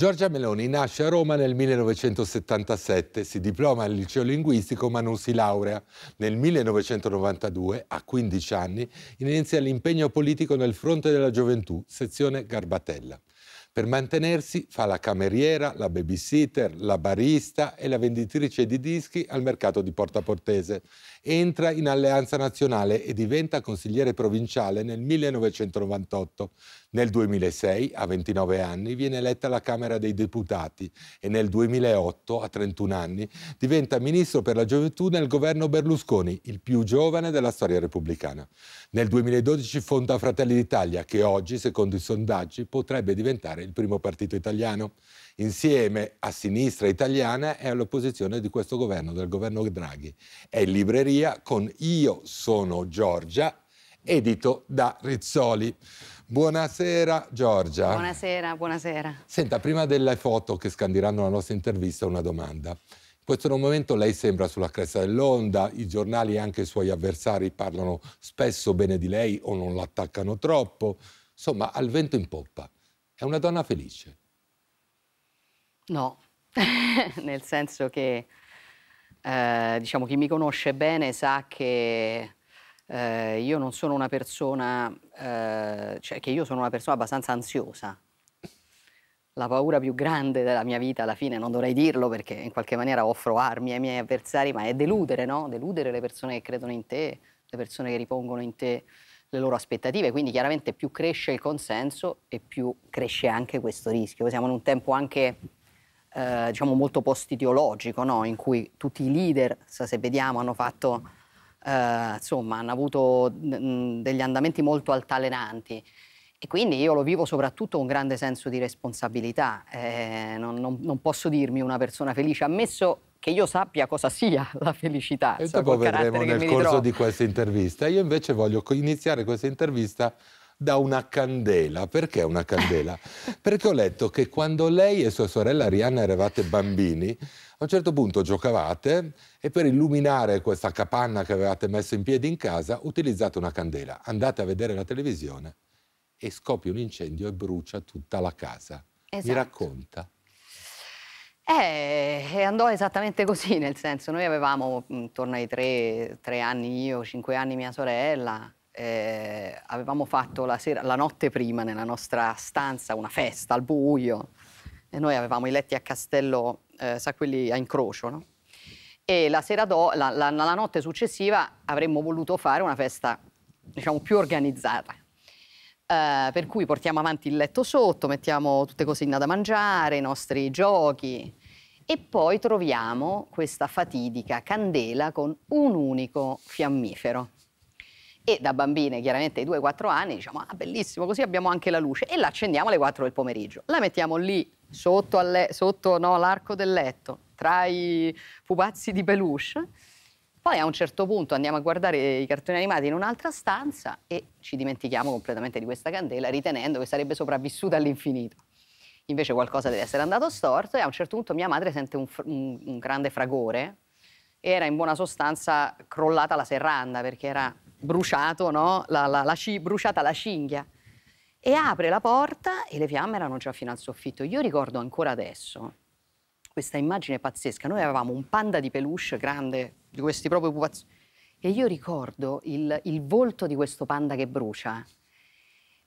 Giorgia Meloni nasce a Roma nel 1977, si diploma al liceo linguistico ma non si laurea. Nel 1992, a 15 anni, inizia l'impegno politico nel fronte della gioventù, sezione Garbatella. Per mantenersi fa la cameriera, la babysitter, la barista e la venditrice di dischi al mercato di Porta Portese. Entra in Alleanza Nazionale e diventa consigliere provinciale nel 1998. Nel 2006, a 29 anni, viene eletta alla Camera dei Deputati e nel 2008, a 31 anni, diventa ministro per la gioventù nel governo Berlusconi, il più giovane della storia repubblicana. Nel 2012 fonda Fratelli d'Italia, che oggi, secondo i sondaggi, potrebbe diventare il primo partito italiano. Insieme a Sinistra Italiana è all'opposizione di questo governo, del governo Draghi. È in libreria con Io sono Giorgia, edito da Rizzoli. Buonasera Giorgia. Buonasera, buonasera. Senta, prima delle foto che scandiranno la nostra intervista, una domanda. In questo momento lei sembra sulla cresta dell'onda, i giornali e anche i suoi avversari parlano spesso bene di lei o non l'attaccano troppo. Insomma, al vento in poppa. È una donna felice? No, nel senso che eh, diciamo chi mi conosce bene sa che eh, io non sono una persona, eh, cioè che io sono una persona abbastanza ansiosa. La paura più grande della mia vita, alla fine, non dovrei dirlo perché in qualche maniera offro armi ai miei avversari, ma è deludere, no? Deludere le persone che credono in te, le persone che ripongono in te le loro aspettative, quindi chiaramente più cresce il consenso e più cresce anche questo rischio. Siamo in un tempo anche eh, diciamo molto post-ideologico, no? in cui tutti i leader, se vediamo, hanno fatto eh, insomma, hanno avuto degli andamenti molto altalenanti. E quindi io lo vivo soprattutto con grande senso di responsabilità. Eh, non, non, non, posso dirmi una persona felice, ammesso che io sappia cosa sia la felicità. E dopo vedremo nel corso di questa intervista. Io invece voglio iniziare questa intervista da una candela. Perché una candela? Perché ho letto che quando lei e sua sorella Rihanna eravate bambini, a un certo punto giocavate e per illuminare questa capanna che avevate messo in piedi in casa utilizzate una candela. Andate a vedere la televisione e scoppia un incendio e brucia tutta la casa. Esatto. Mi racconta. Eh, andò esattamente così, nel senso, noi avevamo mm, intorno ai tre, tre anni io, cinque anni mia sorella, eh, avevamo fatto la, sera, la notte prima nella nostra stanza una festa al buio e noi avevamo i letti a castello eh, sacquelli a incrocio, no? E la, do, la, la, la notte successiva avremmo voluto fare una festa, diciamo, più organizzata. Uh, per cui portiamo avanti il letto sotto, mettiamo tutte cose da mangiare, i nostri giochi e poi troviamo questa fatidica candela con un unico fiammifero. E da bambine, chiaramente ai 2-4 anni, diciamo, ah bellissimo, così abbiamo anche la luce e la accendiamo alle 4 del pomeriggio. La mettiamo lì sotto, alle, sotto no, l'arco del letto, tra i pupazzi di peluche. Poi a un certo punto andiamo a guardare i cartoni animati in un'altra stanza e ci dimentichiamo completamente di questa candela, ritenendo che sarebbe sopravvissuta all'infinito. Invece qualcosa deve essere andato storto e a un certo punto mia madre sente un, un, un grande fragore e era in buona sostanza crollata la serranda perché era bruciato, no? la, la, la, bruciata la cinghia e apre la porta e le fiamme erano già fino al soffitto. Io ricordo ancora adesso questa immagine pazzesca. Noi avevamo un panda di peluche grande, di questi proprio pupazzi. E io ricordo il, il, volto di questo panda che brucia,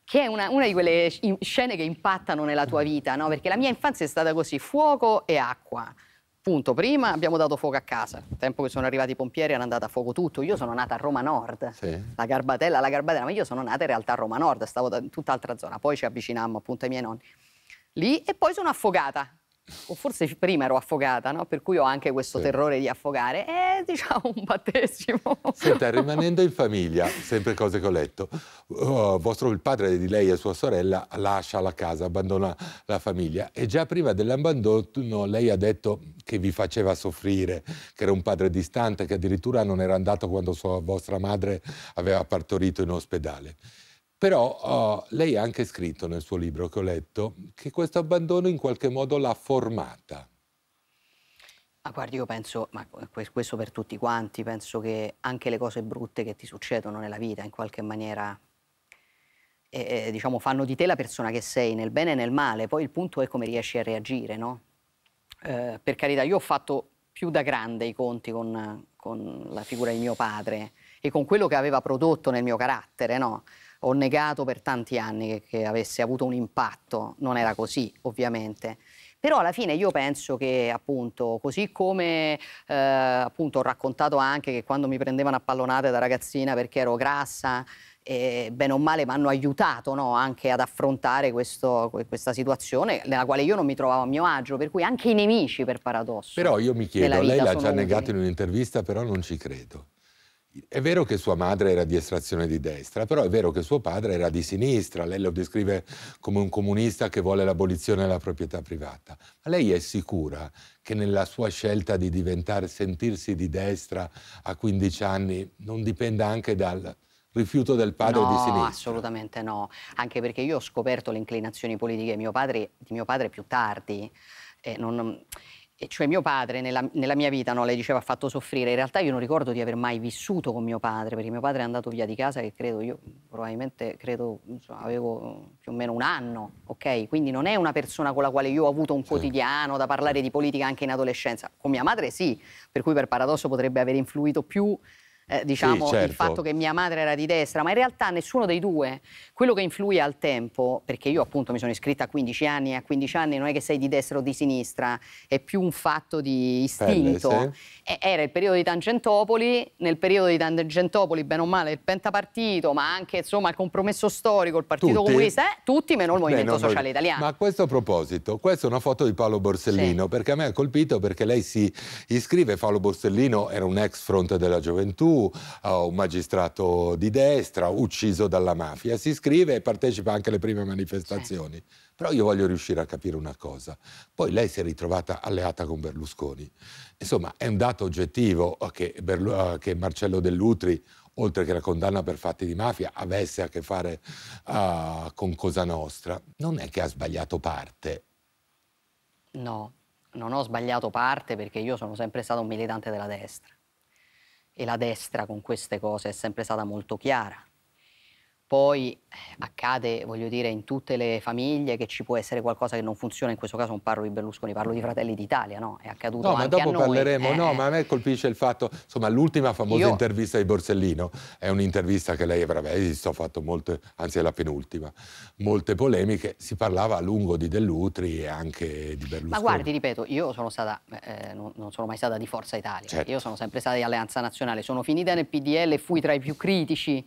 che è una, una di quelle scene che impattano nella tua vita, no? Perché la mia infanzia è stata così, fuoco e acqua. Punto. Prima abbiamo dato fuoco a casa. Il tempo che sono arrivati i pompieri hanno andato a fuoco tutto. Io sono nata a Roma Nord. Sì. La Garbatella, la Garbatella, ma io sono nata in realtà a Roma Nord, stavo in tutt'altra zona. Poi ci avvicinammo appunto ai miei nonni. Lì e poi sono affogata o forse prima ero affogata, no? per cui ho anche questo sì. terrore di affogare, è eh, diciamo un battesimo. Senta, rimanendo in famiglia, sempre cose che ho letto, uh, vostro, il padre di lei e sua sorella lascia la casa, abbandona la famiglia e già prima dell'abbandono lei ha detto che vi faceva soffrire, che era un padre distante, che addirittura non era andato quando sua, vostra madre aveva partorito in ospedale. Però oh, lei ha anche scritto nel suo libro che ho letto che questo abbandono in qualche modo l'ha formata. Ma guardi, io penso, ma questo per tutti quanti, penso che anche le cose brutte che ti succedono nella vita in qualche maniera eh, eh, diciamo, fanno di te la persona che sei, nel bene e nel male. Poi il punto è come riesci a reagire, no? Eh, per carità, io ho fatto più da grande i conti con, con la figura di mio padre e con quello che aveva prodotto nel mio carattere, no? ho negato per tanti anni che, che avesse avuto un impatto, non era così ovviamente. Però alla fine io penso che appunto, così come eh, appunto, ho raccontato anche che quando mi prendevano a pallonate da ragazzina perché ero grassa, eh, bene o male mi hanno aiutato no? anche ad affrontare questo, questa situazione nella quale io non mi trovavo a mio agio, per cui anche i nemici per paradosso. Però io mi chiedo, lei l'ha già utili. negato in un'intervista, però non ci credo. È vero che sua madre era di estrazione di destra, però è vero che suo padre era di sinistra. Lei lo descrive come un comunista che vuole l'abolizione della proprietà privata. Ma lei è sicura che nella sua scelta di diventare, sentirsi di destra a 15 anni non dipenda anche dal, rifiuto del padre no, di sinistra? No, assolutamente no, anche perché io ho scoperto le inclinazioni politiche di mio padre, di mio padre più tardi. Eh, non, cioè mio padre nella, nella mia vita, no, lei diceva ha fatto soffrire, in realtà io non ricordo di aver mai vissuto con mio padre, perché mio padre è andato via di casa che credo io, probabilmente credo, insomma, avevo più o meno un anno, ok? Quindi non è una persona con la quale io ho avuto un quotidiano da parlare di politica anche in adolescenza, con mia madre sì, per cui per paradosso potrebbe aver influito più eh, diciamo, sì, certo. il fatto che mia madre era di destra, ma in realtà nessuno dei due. Quello che influì al tempo, perché io appunto mi sono iscritta a 15 anni e a 15 anni non è che sei di destra o di sinistra, è più un fatto di istinto. Pelle, sì. Era il periodo di Tangentopoli, nel periodo di Tangentopoli bene o male il pentapartito, ma anche insomma il compromesso storico, il Partito tutti? Comunista, eh, tutti meno il Movimento Beh, Sociale voglio... Italiano. Ma a questo proposito, questa è una foto di Paolo Borsellino, sì. perché a me ha colpito perché lei si iscrive, Paolo Borsellino era un ex fronte della gioventù, uh, un magistrato di destra ucciso dalla mafia, si iscrive e partecipa anche alle prime manifestazioni. Certo. Però io voglio riuscire a capire una cosa. Poi lei si è ritrovata alleata con Berlusconi. Insomma, è un dato oggettivo che, Berlu eh, che Marcello Dell'Utri oltre che la condanna per fatti di mafia, avesse a che fare uh, con Cosa Nostra, non è che ha sbagliato parte. No, non ho sbagliato parte perché io sono sempre stato un militante della destra e la destra con queste cose è sempre stata molto chiara poi eh, accade, voglio dire, in tutte le famiglie che ci può essere qualcosa che non funziona, in questo caso non parlo di Berlusconi, parlo di Fratelli d'Italia, no? È accaduto no, ma dopo parleremo, eh. no, ma a me colpisce il fatto, insomma, l'ultima famosa Io... intervista di Borsellino è un'intervista che lei avrà visto, ha fatto molte, anzi è la penultima, molte polemiche, si parlava a lungo di Dell'Utri e anche di Berlusconi. Ma guardi, ripeto, io sono stata, eh, non, non, sono mai stata di Forza Italia, certo. io sono sempre stata di Alleanza Nazionale, sono finita nel PDL e fui tra i più critici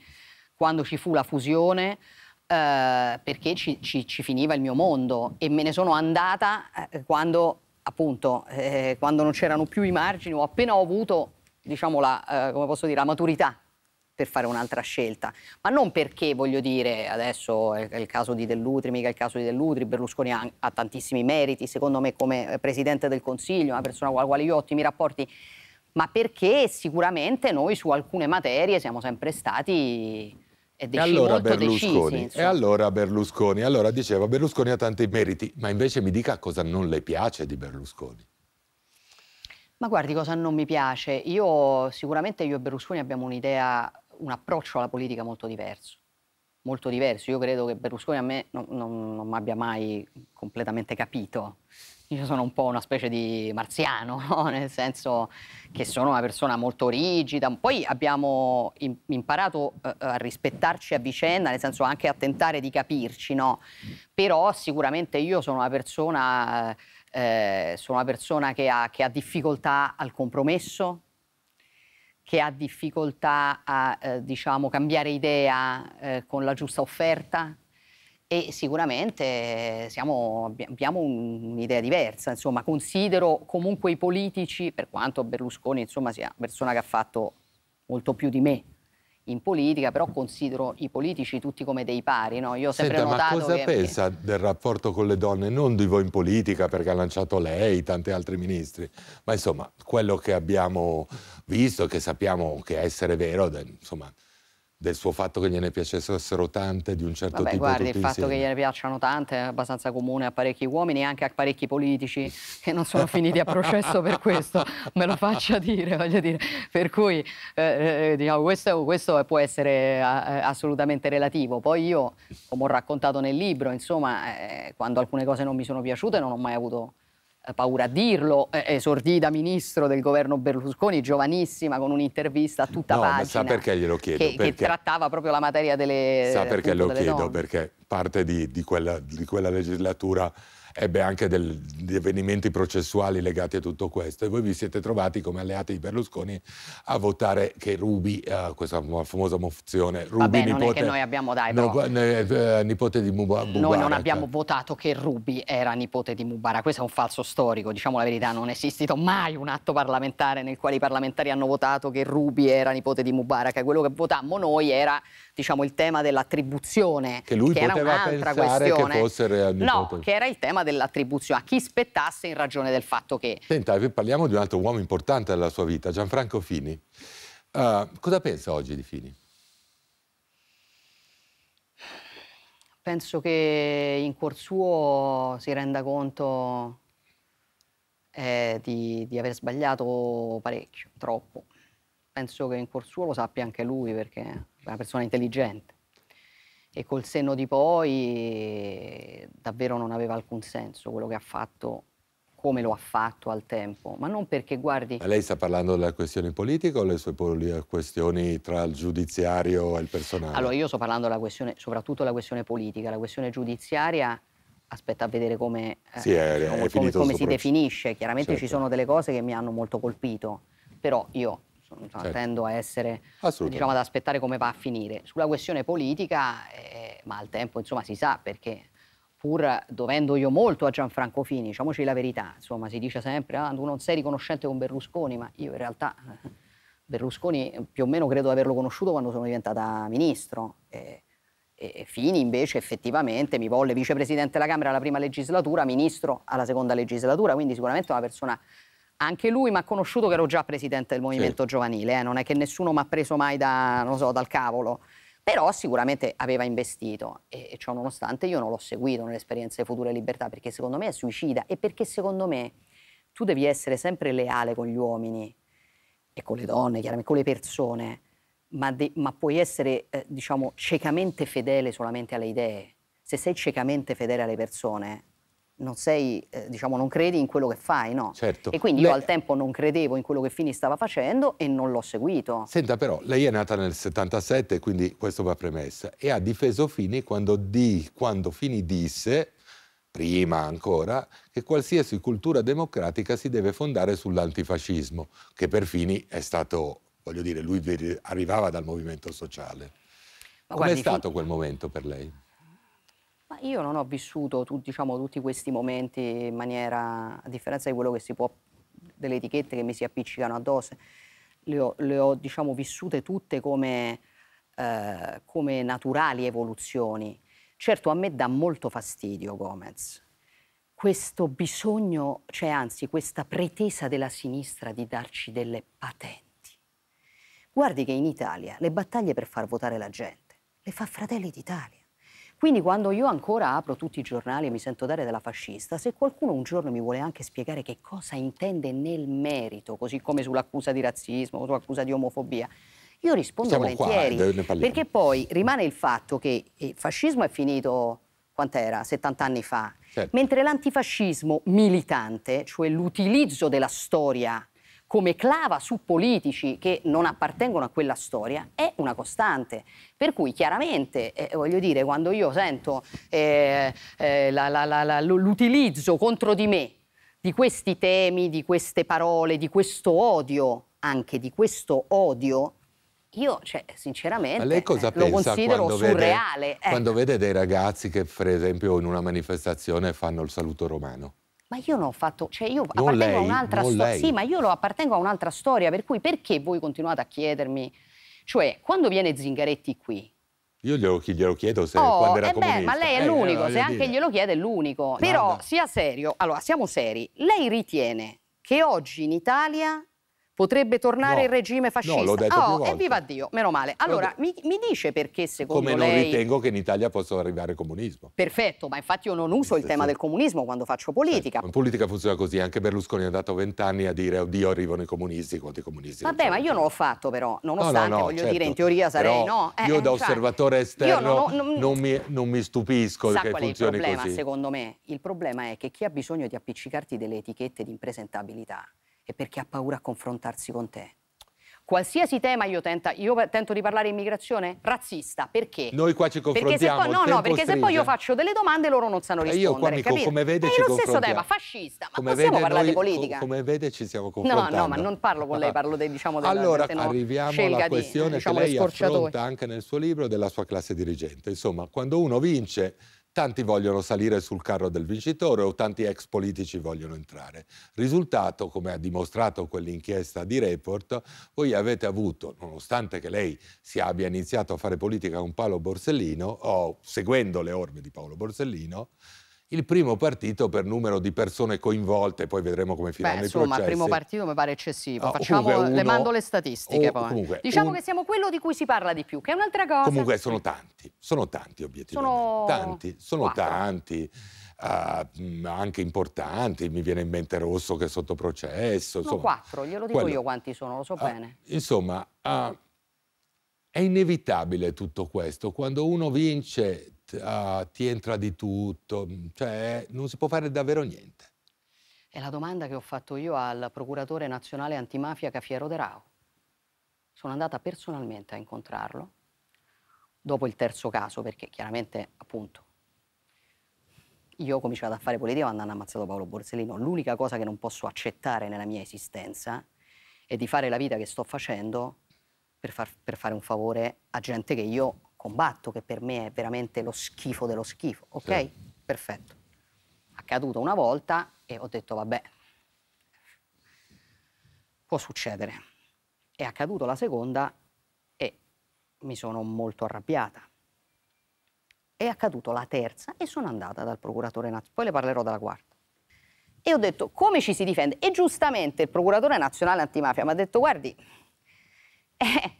quando ci fu la fusione, eh, perché ci, ci, ci, finiva il mio mondo e me ne sono andata eh, quando, appunto, eh, quando non c'erano più i margini o appena ho avuto, diciamo, la, eh, come posso dire, la maturità per fare un'altra scelta. Ma non perché, voglio dire, adesso è il caso di Dell'Utri, mica è il caso di Dell'Utri, Berlusconi ha, ha, tantissimi meriti, secondo me come eh, Presidente del Consiglio, una persona con la quale io ho ottimi rapporti, ma perché sicuramente noi su alcune materie siamo sempre stati e, e, allora Berlusconi, decisi, e allora Berlusconi, allora diceva Berlusconi ha tanti meriti, ma invece mi dica cosa non le piace di Berlusconi. Ma guardi cosa non mi piace, io sicuramente io e Berlusconi abbiamo un'idea, un approccio alla politica molto diverso, molto diverso, io credo che Berlusconi a me non, non, non mi abbia mai completamente capito, io sono un po' una specie di marziano, no? nel senso che sono una persona molto rigida. Poi abbiamo imparato eh, a rispettarci a vicenda, nel senso anche a tentare di capirci, no? Però sicuramente io sono una persona, eh, sono una persona che, ha, che ha difficoltà al compromesso, che ha difficoltà a eh, diciamo, cambiare idea eh, con la giusta offerta e sicuramente eh, siamo, abbiamo un'idea diversa, insomma considero comunque i politici, per quanto Berlusconi insomma, sia una persona che ha fatto molto più di me in politica, però considero i politici tutti come dei pari. No? Io ho sempre Senta, notato ma cosa che... pensa del rapporto con le donne, non di voi in politica perché ha lanciato lei, tanti altri ministri, ma insomma quello che abbiamo visto, e che sappiamo che essere vero, insomma del suo fatto che gliene piacessero tante di un certo Vabbè, tipo guardi, il fatto insieme. che gliene piacciono tante è abbastanza comune a parecchi uomini e anche a parecchi politici che non sono finiti a processo per questo me lo faccia dire voglio dire per cui eh, eh diciamo, questo, questo, può essere a, assolutamente relativo poi io come ho raccontato nel libro insomma eh, quando alcune cose non mi sono piaciute non ho mai avuto eh, paura a dirlo, eh, eh, esordì da ministro del governo Berlusconi, giovanissima, con un'intervista a tutta no, pagina. sa perché glielo chiedo? Che, perché... che, trattava proprio la materia delle Sa perché lo chiedo? Donne. Perché parte di, di, quella, di quella legislatura ebbe eh anche degli avvenimenti processuali legati a tutto questo e voi vi siete trovati come alleati di Berlusconi a votare che Rubi, uh, questa famosa mozione, Rubi Vabbè, nipote, non è che noi abbiamo dai, però, no, eh, nipote di Mubarak. Noi non abbiamo votato che Rubi era nipote di Mubarak, questo è un falso storico, diciamo la verità, non è esistito mai un atto parlamentare nel quale i parlamentari hanno votato che Rubi era nipote di Mubarak, quello che votammo noi era diciamo, il tema dell'attribuzione, che, lui che era un'altra questione. Che fosse no, che era il tema dell'attribuzione, a chi spettasse in ragione del fatto che... Senta, parliamo di un altro uomo importante della sua vita, Gianfranco Fini. Uh, cosa pensa oggi di Fini? Penso che in cuor suo si renda conto eh, di, di aver sbagliato parecchio, troppo. Penso che in cuor suo lo sappia anche lui perché è una persona intelligente e col senno di poi davvero non aveva alcun senso quello che ha fatto come lo ha fatto al tempo, ma non perché guardi... Ma lei sta parlando della questione politica o le sue questioni tra il giudiziario e il personale? Allora io sto parlando della questione, soprattutto della questione politica, la questione giudiziaria aspetta a vedere come, eh, sì, è, eh, come, è come, come si definisce, chiaramente certo. ci sono delle cose che mi hanno molto colpito, però io sono, certo. tendo a essere, diciamo, ad aspettare come va a finire. Sulla questione politica, eh, ma al tempo, insomma, si sa perché pur dovendo io molto a Gianfranco Fini, diciamoci la verità, insomma, si dice sempre, ah, tu non sei riconoscente con Berlusconi, ma io in realtà... Eh, Berlusconi più o meno credo di averlo conosciuto quando sono diventata ministro. Eh, e Fini invece effettivamente mi volle vicepresidente della Camera alla prima legislatura, ministro alla seconda legislatura, quindi sicuramente una persona anche lui mi ha conosciuto che ero già presidente del movimento sì. giovanile, eh, non è che nessuno mi ha preso mai da, so, dal cavolo, però sicuramente aveva investito e, e ciò nonostante io non l'ho seguito nelle esperienze future Libertà perché secondo me è suicida e perché secondo me tu devi essere sempre leale con gli uomini e con le donne, chiaramente con le persone, ma, de- ma puoi essere eh, diciamo ciecamente fedele solamente alle idee. Se sei ciecamente fedele alle persone, non, sei, eh, diciamo, non credi in quello che fai, no? Certo. E quindi lei... io al tempo non credevo in quello che Fini stava facendo e non l'ho seguito. Senta però, lei è nata nel 77, quindi questo va premessa, e ha difeso Fini quando, di, quando Fini disse, prima ancora, che qualsiasi cultura democratica si deve fondare sull'antifascismo, che per Fini è stato, voglio dire, lui arrivava dal movimento sociale. Com'è stato quel momento per lei? Ma io non ho vissuto tu, diciamo, tutti questi momenti in maniera, a differenza di quello che si può, delle etichette che mi si appiccicano addosso, le ho, le ho diciamo, vissute tutte come, eh, come naturali evoluzioni. Certo, a me dà molto fastidio Gomez, questo bisogno, cioè anzi questa pretesa della sinistra di darci delle patenti. Guardi che in Italia le battaglie per far votare la gente le fa Fratelli d'Italia. Quindi quando io ancora apro tutti i giornali e mi sento dare della fascista, se qualcuno un giorno mi vuole anche spiegare che cosa intende nel merito, così come sull'accusa di razzismo, sull'accusa di omofobia, io rispondo Siamo volentieri. Qua, perché poi rimane il fatto che il eh, fascismo è finito, quant'era, 70 anni fa, certo. mentre l'antifascismo militante, cioè l'utilizzo della storia come clava su politici che non appartengono a quella storia è una costante. Per cui chiaramente, eh, voglio dire, quando io sento eh, eh, l'utilizzo contro di me di questi temi, di queste parole, di questo odio, anche di questo odio, io, cioè, sinceramente, Ma lei cosa eh, lo considero quando surreale. Vede, ecco. Quando vede dei ragazzi che, per esempio, in una manifestazione fanno il saluto romano? ma io non ho fatto, cioè io non appartengo lei, a un'altra storia, sì, ma io lo appartengo a un'altra storia, per cui perché voi continuate a chiedermi? Cioè, quando viene Zingaretti qui, io glielo, glielo, chiedo se oh, quando era eh beh, Ma lei è eh, l'unico, se dire. anche glielo chiede è l'unico. Però sia serio, allora siamo seri. Lei ritiene che oggi in Italia potrebbe tornare no, il regime fascista. No, l'ho detto oh, più volte. Evviva Dio, meno male. Allora, mi, mi, dice perché secondo Come lei... Come non ritengo che in Italia possa arrivare il comunismo. Perfetto, ma infatti io non uso il tema del comunismo quando faccio politica. Sì, certo, in politica funziona così, anche Berlusconi è andato vent'anni a dire oddio arrivano i comunisti quanto i comunisti. Vabbè, ma io non l'ho fatto però, nonostante, no, no, voglio certo. dire, in teoria sarei no. Eh, io da cioè, osservatore esterno non, non, non, mi, non, mi, stupisco che funzioni così. il problema, secondo me? Il problema è che chi ha bisogno di appiccicarti delle etichette di impresentabilità è perché ha paura a confrontarsi con te. Qualsiasi tema io, tenta, io tento di parlare immigrazione razzista, perché? Noi qua ci confrontiamo. Perché se poi, no, no, perché stringe. se poi io faccio delle domande loro non sanno eh, rispondere. Io qua mi, come vede, e ci lo stesso tema, fascista, ma come possiamo vede, parlare noi, di politica. Come vede ci siamo confrontando. No, no, ma non parlo con lei, parlo dei, diciamo, della, Allora, no, arriviamo alla questione di, diciamo, che lei affronta anche nel suo libro della sua classe dirigente. Insomma, quando uno vince tanti vogliono salire sul carro del vincitore o tanti ex politici vogliono entrare. Risultato, come ha dimostrato quell'inchiesta di Report, voi avete avuto, nonostante che lei si abbia iniziato a fare politica con Paolo Borsellino, o seguendo le orme di Paolo Borsellino, il primo partito per numero di persone coinvolte, poi vedremo come finiranno Beh, i insomma, il primo partito mi pare eccessivo, no, ah, Facciamo, uno, le mando le statistiche o, poi. Comunque, diciamo un... che siamo quello di cui si parla di più, che è un'altra cosa. Comunque sono tanti, sono tanti obiettivi. sono... tanti, sono Quattro. tanti. Uh, anche importanti, mi viene in mente Rosso che è sotto processo. Sono quattro, glielo dico quello... io quanti sono, lo so uh, bene. Insomma, uh, è inevitabile tutto questo. Quando uno vince uh, ti entra di tutto, mm, cioè non si può fare davvero niente. È la domanda che ho fatto io al procuratore nazionale antimafia Cafiero De Rao. Sono andata personalmente a incontrarlo dopo il terzo caso, perché chiaramente, appunto, io ho cominciato a fare politica quando hanno ammazzato Paolo Borsellino. L'unica cosa che non posso accettare nella mia esistenza è di fare la vita che sto facendo per, far, per fare un favore a gente che io combatto, che per me è veramente lo schifo dello schifo, ok? Sì. Perfetto. Accaduto una volta e ho detto, vabbè, può succedere. È accaduto la seconda e mi sono molto arrabbiata. È accaduto la terza e sono andata dal procuratore nazionale, poi le parlerò della quarta. E ho detto, come ci si difende? E giustamente il procuratore nazionale antimafia mi ha detto, guardi, eh,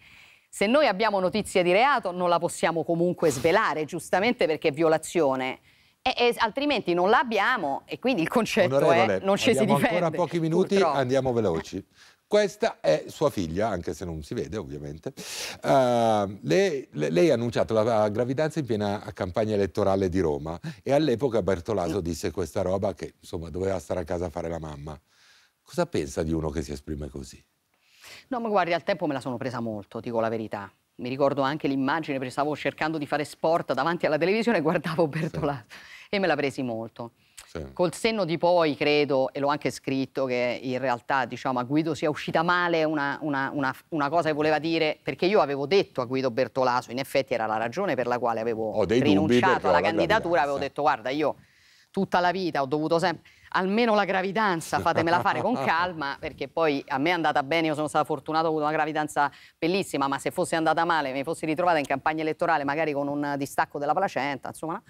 se noi abbiamo notizia di reato non la possiamo comunque svelare, giustamente perché è violazione. E, e, altrimenti non l'abbiamo e quindi il concetto Onorevole, è non ci si difende. ancora pochi minuti, Purtroppo. andiamo veloci. Questa è sua figlia, anche se non si vede ovviamente. Uh, ehm, lei, lei, ha annunciato la gravidanza in piena campagna elettorale di Roma e all'epoca Bertolaso disse questa roba che insomma doveva stare a casa a fare la mamma. Cosa pensa di uno che si esprime così? No, ma guardi, al tempo me la sono presa molto, dico la verità. Mi ricordo anche l'immagine, perché stavo cercando di fare sport davanti alla televisione e guardavo Bertolaso sì. e me la presi molto. Sì. Col senno di poi, credo, e l'ho anche scritto, che in realtà diciamo, a Guido sia uscita male una, una, una, una, cosa che voleva dire, perché io avevo detto a Guido Bertolaso, in effetti era la ragione per la quale avevo rinunciato alla candidatura, avevo detto guarda, io tutta la vita ho dovuto sempre almeno la gravidanza fatemela fare con calma, perché poi a me è andata bene, io sono stata fortunata, ho avuto una gravidanza bellissima, ma se fosse andata male, mi fossi ritrovata in campagna elettorale, magari con un distacco della placenta, insomma.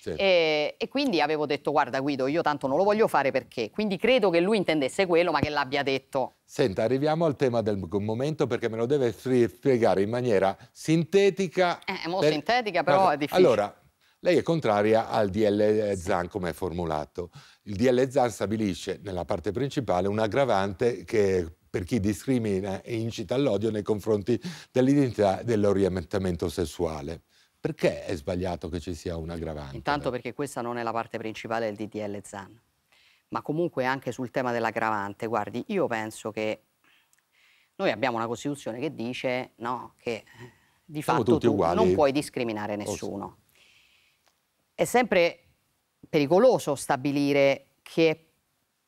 Sì. E, e, quindi avevo detto, guarda Guido, io tanto non lo voglio fare perché. Quindi credo che lui intendesse quello, ma che l'abbia detto. Senta, arriviamo al tema del momento perché me lo deve spiegare in maniera sintetica. Eh, è molto per... sintetica, però ma... è difficile. Allora, lei è contraria al DL ZAN come è formulato. Il DL ZAN stabilisce nella parte principale un aggravante che per chi discrimina e incita all'odio nei confronti dell'identità dell'orientamento sessuale. Perché è sbagliato che ci sia un aggravante? Intanto perché questa non è la parte principale del DDL ZAN. Ma comunque anche sul tema dell'aggravante, guardi, io penso che noi abbiamo una Costituzione che dice no, che eh, di Siamo fatto tu uguali. non puoi discriminare nessuno è sempre pericoloso stabilire che è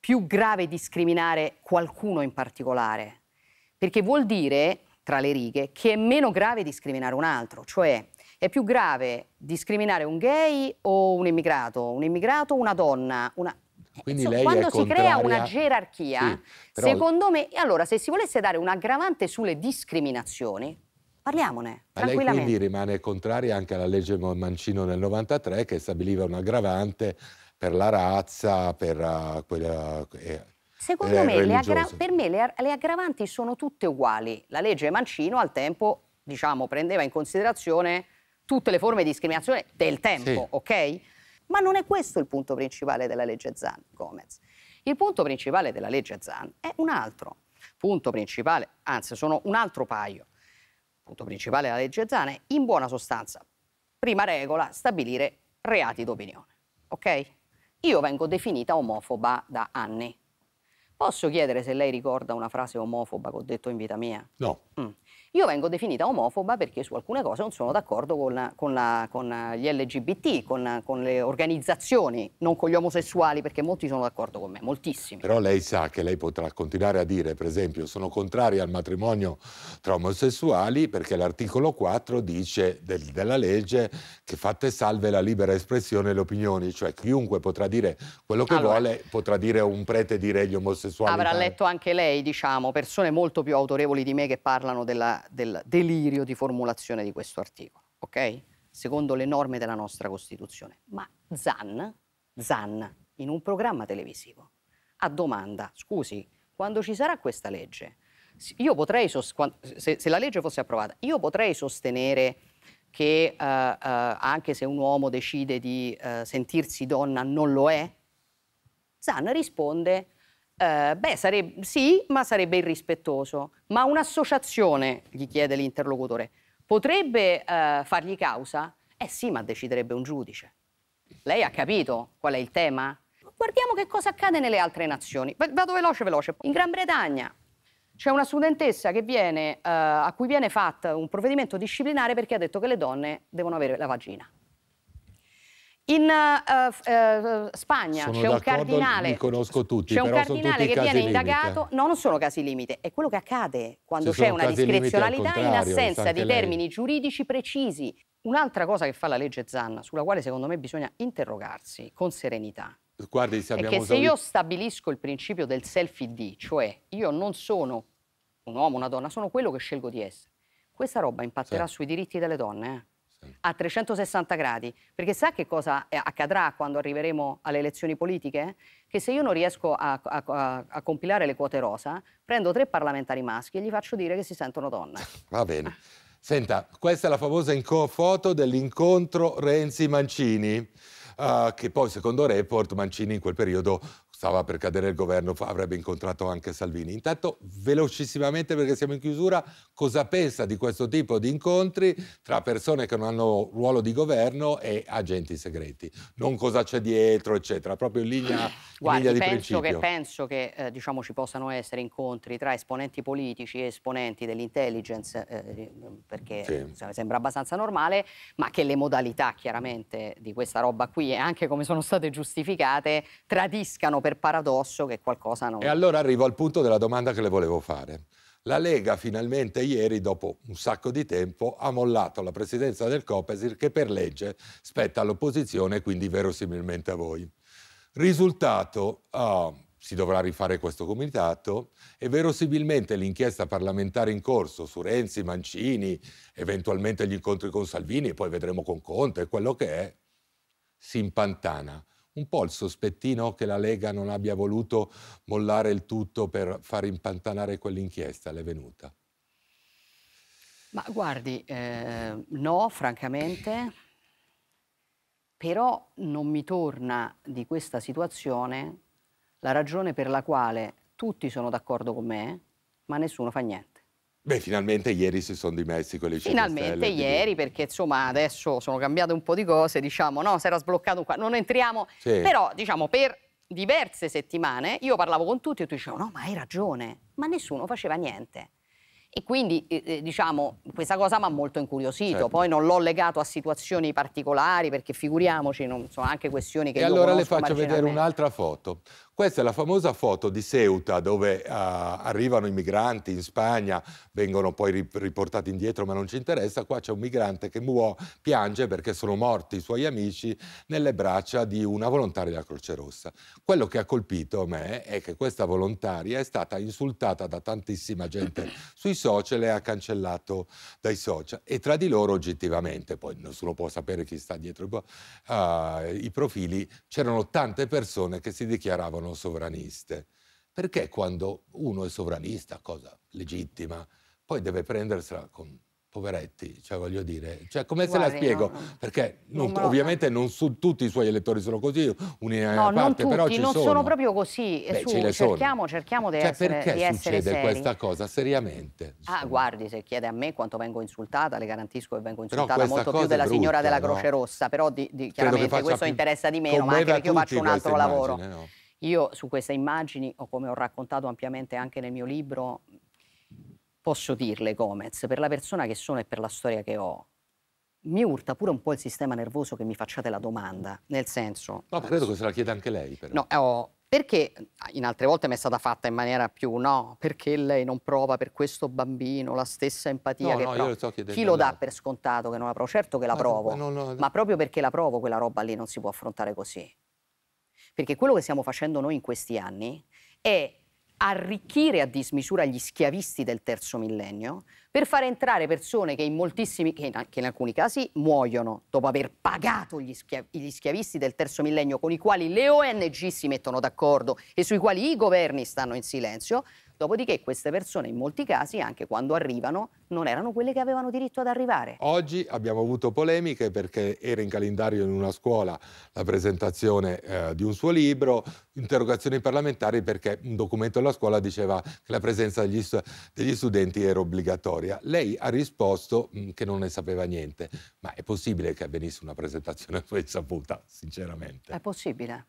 più grave discriminare qualcuno in particolare, perché vuol dire, tra le righe, che è meno grave discriminare un altro, cioè è più grave discriminare un gay o un immigrato, un immigrato o una donna, una... Quindi Insomma, quando si contraria... crea una gerarchia, sì, però... secondo me, allora se si volesse dare un aggravante sulle discriminazioni, Parliamone. Ma lei quindi rimane contraria anche alla legge Mancino del 93 che stabiliva un aggravante per la razza, per uh, quella... Eh, Secondo eh, me, le per me le, le aggravanti sono tutte uguali. La legge Mancino al tempo, diciamo, prendeva in considerazione tutte le forme di discriminazione del tempo, sì. ok? Ma non è questo il punto principale della legge Zan, Gomez. Il punto principale della legge Zan è un altro punto principale, anzi sono un altro paio punto principale della legge Zane, in buona sostanza, prima regola, stabilire reati d'opinione. Ok? Io vengo definita omofoba da anni. Posso chiedere se lei ricorda una frase omofoba che ho detto in vita mia? No. Mm. Io vengo definita omofoba perché su alcune cose non sono d'accordo con, con, con, eh, gli LGBT, con, eh, con, le organizzazioni, non con gli omosessuali, perché molti sono d'accordo con me, moltissimi. Però lei sa che lei potrà continuare a dire, per esempio, sono contraria al matrimonio tra omosessuali perché l'articolo 4 dice del, della legge che fatte salve la libera espressione e le opinioni, cioè chiunque potrà dire quello che allora, vuole, potrà dire un prete dire gli omosessuali. Avrà letto anche lei, diciamo, persone molto più autorevoli di me che parlano della del delirio di formulazione di questo articolo, ok? Secondo le norme della nostra Costituzione. Ma Zan, Zan, in un programma televisivo, a domanda, scusi, quando ci sarà questa legge? Io potrei, se, se la legge fosse approvata, io potrei sostenere che uh, uh, anche se un uomo decide di uh, sentirsi donna non lo è? Zan risponde eh, beh, sarebbe, sì, ma sarebbe irrispettoso. Ma un'associazione, gli chiede l'interlocutore, potrebbe eh, fargli causa? Eh sì, ma deciderebbe un giudice. Lei ha capito qual è il tema? Guardiamo che cosa accade nelle altre nazioni. Vado veloce, veloce. In Gran Bretagna c'è una studentessa viene, eh, a cui viene fatto un provvedimento disciplinare perché ha detto che le donne devono avere la vagina. In uh, uh, Spagna c'è un cardinale, tutti, un cardinale tutti che viene indagato, no, non sono casi limite, è quello che accade quando c'è una discrezionalità in assenza di termini giuridici precisi. Un'altra cosa che fa la legge Zanna, sulla quale secondo me bisogna interrogarsi con serenità, Guardi, se è che se io stabilisco il principio del self-ID, cioè io non sono un uomo, una donna, sono quello che scelgo di essere, questa roba impatterà sì. sui diritti delle donne, eh? a 360 gradi, perché sa che cosa eh, accadrà quando arriveremo alle elezioni politiche? Che se io non riesco a, a, a compilare le quote rosa, prendo tre parlamentari maschi e gli faccio dire che si sentono donne. Va bene. Senta, questa è la famosa foto dell'incontro Renzi-Mancini. Uh, che poi secondo Report Mancini in quel periodo stava per cadere il governo, avrebbe incontrato anche Salvini. Intanto, velocissimamente, perché siamo in chiusura, cosa pensa di questo tipo di incontri tra persone che non hanno ruolo di governo e agenti segreti? Non cosa c'è dietro, eccetera, proprio in linea, Guardi, in linea di penso Che, penso che eh, diciamo, ci possano essere incontri tra esponenti politici e esponenti dell'intelligence, eh, perché sì. insomma, sembra abbastanza normale, ma che le modalità chiaramente di questa roba qui e anche come sono state giustificate tradiscano per per paradosso che qualcosa non... E allora arrivo al punto della domanda che le volevo fare. La Lega finalmente ieri, dopo un sacco di tempo, ha mollato la presidenza del Copesir che per legge spetta all'opposizione e quindi verosimilmente a voi. Risultato, oh, si dovrà rifare questo comitato e verosimilmente l'inchiesta parlamentare in corso su Renzi, Mancini, eventualmente gli incontri con Salvini e poi vedremo con Conte quello che è, si impantana un po' il sospettino che la Lega non abbia voluto mollare il tutto per far impantanare quell'inchiesta, l'è venuta? Ma guardi, eh, no, francamente, però non mi torna di questa situazione la ragione per la quale tutti sono d'accordo con me, ma nessuno fa niente. Beh, finalmente ieri si sono dimessi con le 5 Finalmente ieri, perché insomma adesso sono cambiate un po' di cose, diciamo, no, si era sbloccato qua, non entriamo, sì. però diciamo per diverse settimane io parlavo con tutti e tu dicevo no, ma hai ragione, ma nessuno faceva niente. E quindi, eh, eh diciamo, questa cosa mi ha molto incuriosito. Certo. Poi non l'ho legato a situazioni particolari, perché figuriamoci, non sono anche questioni che... E allora le faccio vedere un'altra foto. Questa è la famosa foto di Ceuta dove uh, arrivano i migranti in Spagna, vengono poi riportati indietro ma non ci interessa, qua c'è un migrante che muo- piange perché sono morti i suoi amici nelle braccia di una volontaria della Croce Rossa. Quello che ha colpito me è che questa volontaria è stata insultata da tantissima gente sui social e ha cancellato dai social e tra di loro oggettivamente, poi nessuno può sapere chi sta dietro uh, i profili, c'erano tante persone che si dichiaravano sono sovraniste. Perché quando uno è sovranista, cosa legittima, poi deve prendersela con poveretti, cioè voglio dire, cioè, come Guardi, se la spiego? No, no. Perché non, no, ovviamente non su, tutti i suoi elettori sono così, una no, parte, tutti, però ci non sono. sono proprio così, Beh, su, cerchiamo, cerchiamo di cioè, essere Perché di succede essere questa cosa seriamente? Ah, Insomma. Ah, guardi, se chiede a me quanto vengo insultata, le garantisco che vengo insultata molto più della brutta, signora della Croce Rossa, però di, di, chiaramente questo interessa di meno, ma anche perché io faccio un altro immagine, lavoro. Io su queste immagini, o come ho raccontato ampiamente anche nel mio libro, posso dirle, Gomez, per la persona che sono e per la storia che ho, mi urta pure un po' il sistema nervoso che mi facciate la domanda, nel senso... No, credo che se la chieda anche lei, però. No, oh, perché in altre volte mi è stata fatta in maniera più no, perché lei non prova per questo bambino la stessa empatia no, che no, prova. Io sto Chi lo dà per scontato che non la provo? Certo che la ma provo, no, no, ma proprio perché la provo quella roba lì non si può affrontare così. Perché quello che stiamo facendo noi in questi anni è arricchire a dismisura gli schiavisti del terzo millennio per far entrare persone che in moltissimi che in, che in alcuni casi muoiono dopo aver pagato gli, schia, gli, schiavisti del terzo millennio con i quali le ONG si mettono d'accordo e sui quali i governi stanno in silenzio Dopodiché queste persone in molti casi, anche quando arrivano, non erano quelle che avevano diritto ad arrivare. Oggi abbiamo avuto polemiche perché era in calendario in una scuola la presentazione eh, di un suo libro, interrogazioni parlamentari perché un documento della scuola diceva che la presenza degli, degli studenti era obbligatoria. Lei ha risposto mh, mm, che non ne sapeva niente, ma è possibile che avvenisse una presentazione a sua insaputa, sinceramente? È possibile.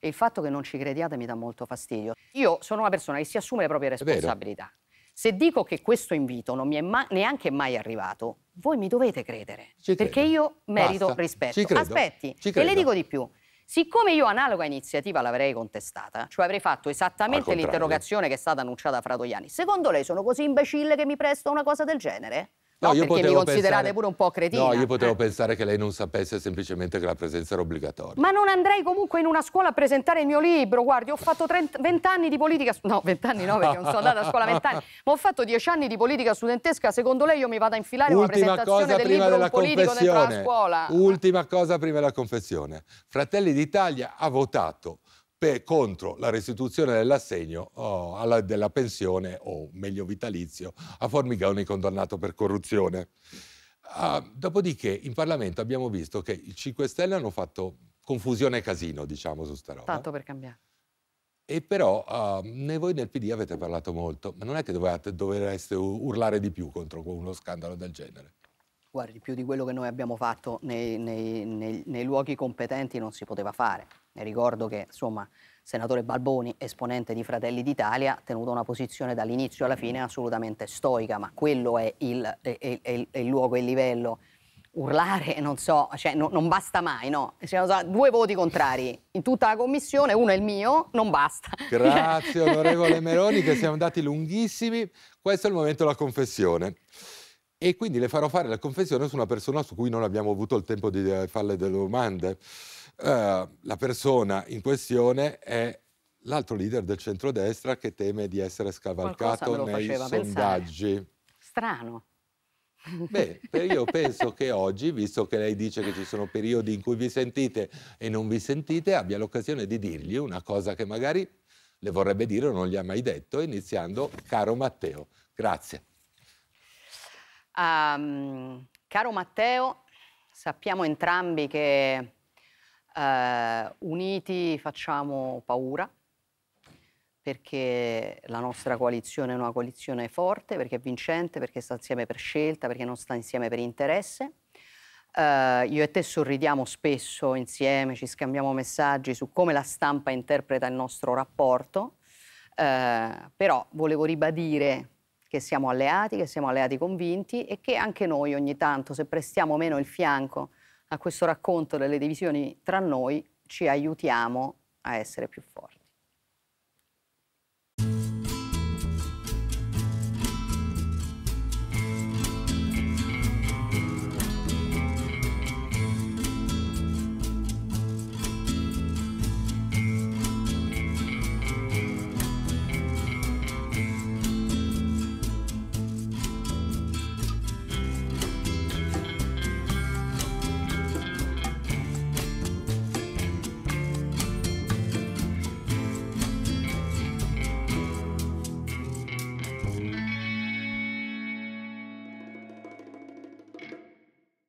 E il fatto che non ci crediate mi dà molto fastidio. Io sono una persona che si assume le proprie responsabilità. Se dico che questo invito non mi è ma neanche mai arrivato, voi mi dovete credere. perché io merito Basta. rispetto. Aspetti, e le dico di più. Siccome io analoga iniziativa l'avrei contestata, cioè avrei fatto esattamente l'interrogazione che è stata annunciata a Fratoiani, secondo lei sono così imbecille che mi presto una cosa del genere? No, no io perché mi considerate pensare... pure un po' cretina. No, io potevo eh. pensare che lei non sapesse semplicemente che la presenza era obbligatoria. Ma non andrei comunque in una scuola a presentare il mio libro. Guardi, ho fatto 30, 20 anni di politica... No, 20 anni no, perché non sono andata a scuola 20 anni. Ma ho fatto 10 anni di politica studentesca. Secondo lei io mi vado a infilare Ultima una presentazione del libro un politico dentro la scuola? Ultima cosa prima della confessione. Fratelli d'Italia ha votato per, contro la restituzione dell'assegno oh, alla, della pensione o meglio vitalizio a Formigoni condannato per corruzione. Uh, dopodiché in Parlamento abbiamo visto che i 5 Stelle hanno fatto confusione e casino, diciamo, su sta roba. Tanto per cambiare. E però uh, né voi nel PD avete parlato molto, ma non è che dovevate, dovreste urlare di più contro uno scandalo del genere. Guardi, più di quello che noi abbiamo fatto nei, nei, nei, nei luoghi competenti non si poteva fare ricordo che, insomma, senatore Balboni, esponente di Fratelli d'Italia, ha tenuto una posizione dall'inizio alla fine assolutamente stoica, ma quello è il, è, è, è il luogo e il livello. Urlare, non so, cioè, no, non basta mai, no? Cioè, siamo due voti contrari in tutta la commissione, uno è il mio, non basta. Grazie, onorevole Meroni, che siamo andati lunghissimi. Questo è il momento della confessione. E quindi le farò fare la confessione su una persona su cui non abbiamo avuto il tempo di eh, farle delle domande. Eh, la persona in questione è l'altro leader del centrodestra che teme di essere scavalcato nei sondaggi. Pensare. Strano. Beh, io penso che oggi, visto che lei dice che ci sono periodi in cui vi sentite e non vi sentite, abbia l'occasione di dirgli una cosa che magari le vorrebbe dire o non gli ha mai detto, iniziando, caro Matteo, grazie. Um, caro Matteo, sappiamo entrambi che eh, uniti facciamo paura perché la nostra coalizione è una coalizione forte, perché è vincente, perché sta insieme per scelta, perché non sta insieme per interesse. Uh, io e te sorridiamo spesso insieme, ci scambiamo messaggi su come la stampa interpreta il nostro rapporto, uh, però volevo ribadire che siamo alleati, che siamo alleati convinti e che anche noi ogni tanto, se prestiamo meno il fianco a questo racconto delle divisioni tra noi, ci aiutiamo a essere più forti.